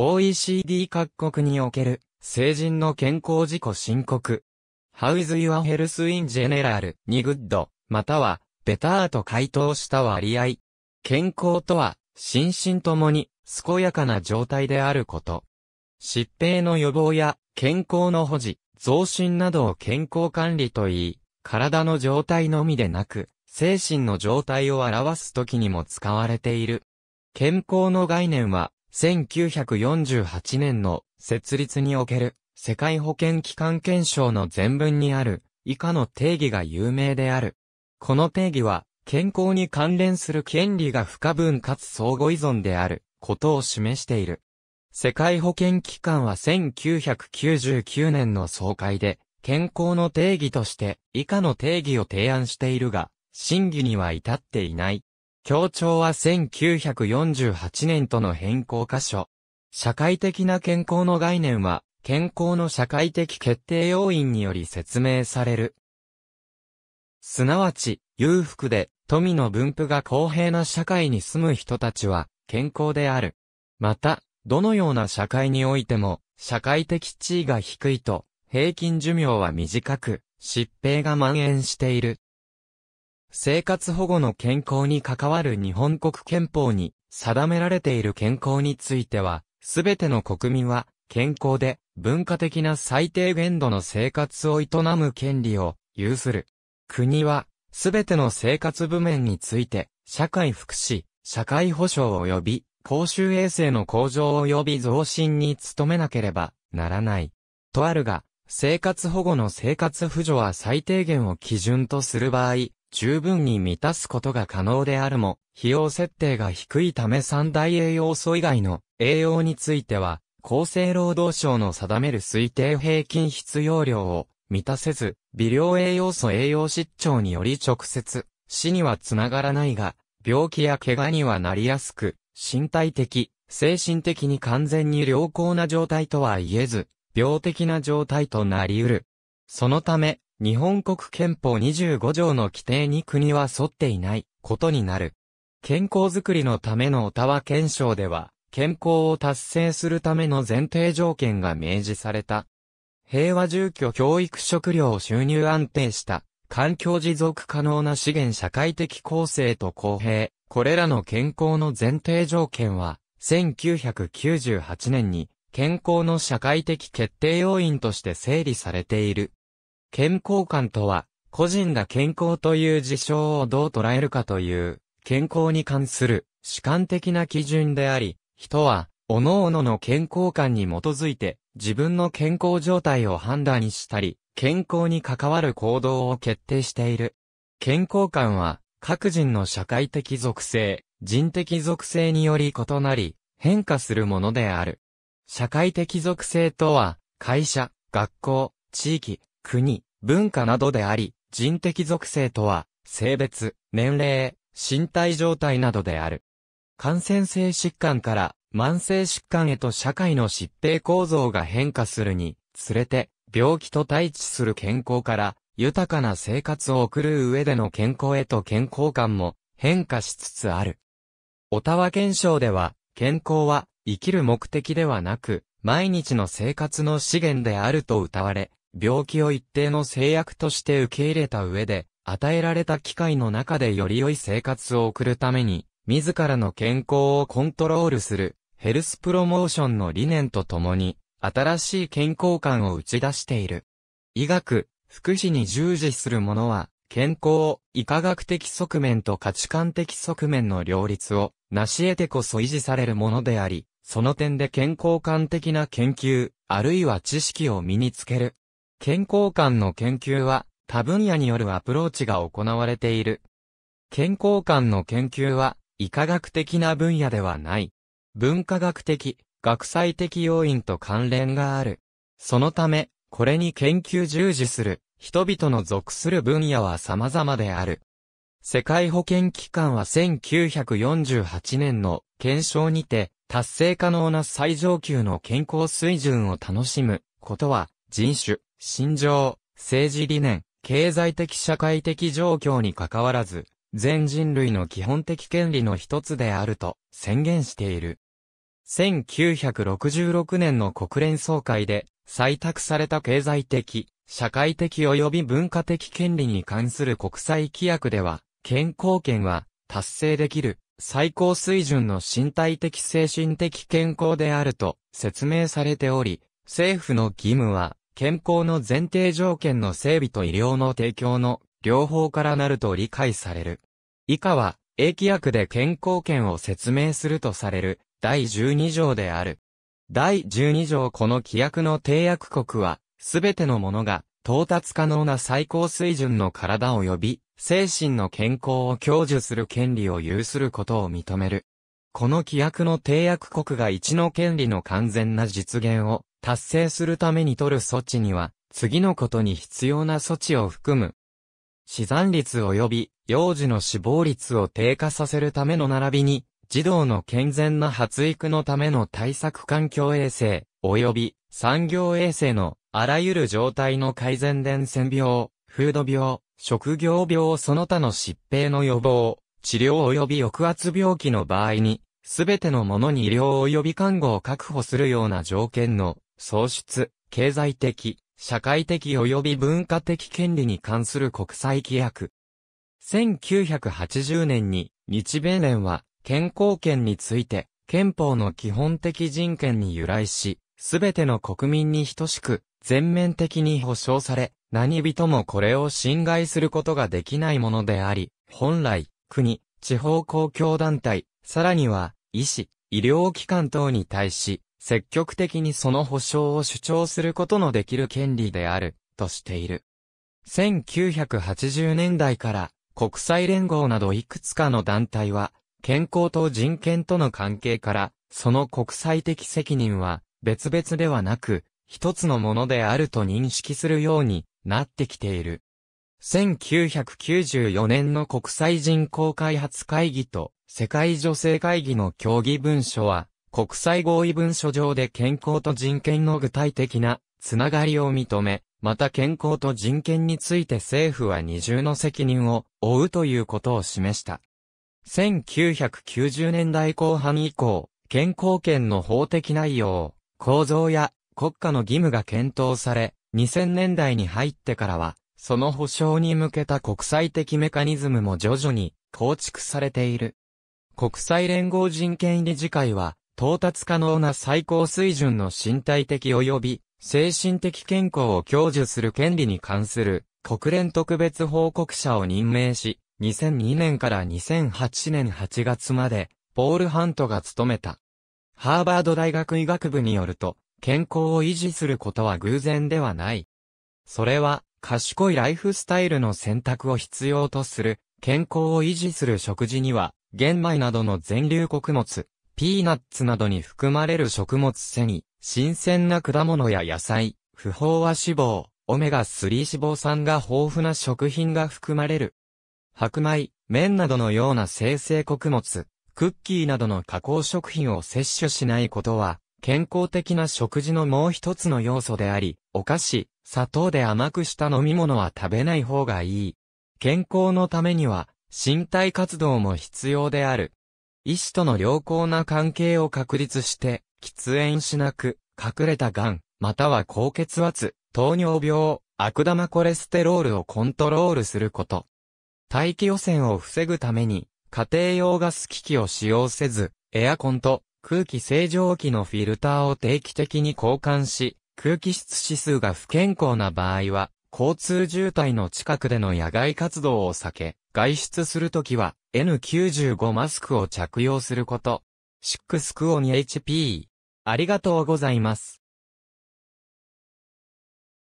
OECD 各国における成人の健康事故申告。How is your health in general? に good または better と回答した割合。健康とは心身ともに健やかな状態であること。疾病の予防や健康の保持、増進などを健康管理といい、体の状態のみでなく、精神の状態を表す時にも使われている。健康の概念は、1948年の設立における世界保健機関憲章の前文にある以下の定義が有名である。この定義は健康に関連する権利が不可分かつ相互依存であることを示している。世界保健機関は1999年の総会で健康の定義として以下の定義を提案しているが、審議には至っていない。協調は1948年との変更箇所。社会的な健康の概念は、健康の社会的決定要因により説明される。すなわち、裕福で富の分布が公平な社会に住む人たちは健康である。また、どのような社会においても、社会的地位が低いと、平均寿命は短く、疾病が蔓延している。生活保護の健康に関わる日本国憲法に定められている健康については、すべての国民は健康で文化的な最低限度の生活を営む権利を有する。国はすべての生活部面について社会福祉、社会保障及び公衆衛生の向上及び増進に努めなければならない。とあるが、生活保護の生活扶助は最低限を基準とする場合、十分に満たすことが可能であるも、費用設定が低いため三大栄養素以外の栄養については、厚生労働省の定める推定平均必要量を満たせず、微量栄養素栄養失調により直接、死にはつながらないが、病気や怪我にはなりやすく、身体的、精神的に完全に良好な状態とは言えず、病的な状態となり得る。そのため、日本国憲法25条の規定に国は沿っていないことになる。健康づくりのためのオタワ憲章では、健康を達成するための前提条件が明示された。平和住居教育食料収入安定した、環境持続可能な資源社会的構成と公平、これらの健康の前提条件は、1998年に健康の社会的決定要因として整理されている。健康観とは、個人が健康という事象をどう捉えるかという、健康に関する主観的な基準であり、人は、各々の健康観に基づいて、自分の健康状態を判断したり、健康に関わる行動を決定している。健康観は、各人の社会的属性、人的属性により異なり、変化するものである。社会的属性とは、会社、学校、地域、国、文化などであり、人的属性とは、性別、年齢、身体状態などである。感染性疾患から慢性疾患へと社会の疾病構造が変化するにつれて、病気と対峙する健康から、豊かな生活を送る上での健康へと健康感も変化しつつある。オタワ憲章では、健康は生きる目的ではなく、毎日の生活の資源であると謳われ、病気を一定の制約として受け入れた上で、与えられた機会の中でより良い生活を送るために、自らの健康をコントロールする、ヘルスプロモーションの理念とともに、新しい健康観を打ち出している。医学、福祉に従事する者は、健康、医科学的側面と価値観的側面の両立を、成し得てこそ維持されるものであり、その点で健康観的な研究、あるいは知識を身につける健康観の研究は、他分野によるアプローチが行われている。健康観の研究は、医科学的な分野ではない。文化学的、学際的要因と関連がある。そのため、これに研究従事する、人々の属する分野は様々である。世界保健機関は1948年の検証にて、達成可能な最上級の健康水準を楽しむことは人種、心情、政治理念、経済的社会的状況に関わらず、全人類の基本的権利の一つであると宣言している。1966年の国連総会で採択された経済的、社会的及び文化的権利に関する国際規約では、健康権は達成できる最高水準の身体的精神的健康であると説明されており、政府の義務は健康の前提条件の整備と医療の提供の両方からなると理解される。以下は、英規約で健康権を説明するとされる第12条である。第12条この規約の締約国は、すべてのものが到達可能な最高水準の体及び精神の健康を享受する権利を有することを認める。この規約の締約国が一の権利の完全な実現を達成するために取る措置には、次のことに必要な措置を含む。死産率及び幼児の死亡率を低下させるための並びに、児童の健全な発育のための対策環境衛生、及び産業衛生のあらゆる状態の改善伝染病、風土病、職業病その他の疾病の予防、治療及び抑圧病気の場合に、すべてのものに医療及び看護を確保するような条件の創出、経済的、社会的及び文化的権利に関する国際規約。1980年に日米連は健康権について憲法の基本的人権に由来し、すべての国民に等しく全面的に保障され、何人もこれを侵害することができないものであり、本来、国、地方公共団体、さらには、医師、医療機関等に対し、積極的にその保障を主張することのできる権利である、としている。1980年代から国際連合などいくつかの団体は、健康と人権との関係から、その国際的責任は別々ではなく、一つのものであると認識するようになってきている。1994年の国際人口開発会議と世界女性会議の協議文書は、国際合意文書上で健康と人権の具体的なつながりを認め、また健康と人権について政府は二重の責任を負うということを示した。1990年代後半以降、健康権の法的内容、構造や国家の義務が検討され、2000年代に入ってからは、その保障に向けた国際的メカニズムも徐々に構築されている。国際連合人権理事会は、到達可能な最高水準の身体的及び精神的健康を享受する権利に関する国連特別報告者を任命し、2002年から2008年8月まで、ポール・ハントが務めた。ハーバード大学医学部によると、健康を維持することは偶然ではない。それは、賢いライフスタイルの選択を必要とする、健康を維持する食事には、玄米などの全粒穀物、ピーナッツなどに含まれる食物繊維、新鮮な果物や野菜、不飽和脂肪、オメガ3脂肪酸が豊富な食品が含まれる。白米、麺などのような生成穀物、クッキーなどの加工食品を摂取しないことは、健康的な食事のもう一つの要素であり、お菓子、砂糖で甘くした飲み物は食べない方がいい。健康のためには、身体活動も必要である。医師との良好な関係を確立して、喫煙しなく、隠れた癌、または高血圧、糖尿病、悪玉コレステロールをコントロールすること。大気汚染を防ぐために、家庭用ガス機器を使用せず、エアコンと空気清浄機のフィルターを定期的に交換し、空気質指数が不健康な場合は、交通渋滞の近くでの野外活動を避け、外出するときは N95 マスクを着用すること。シックスクオン HP。ありがとうございます。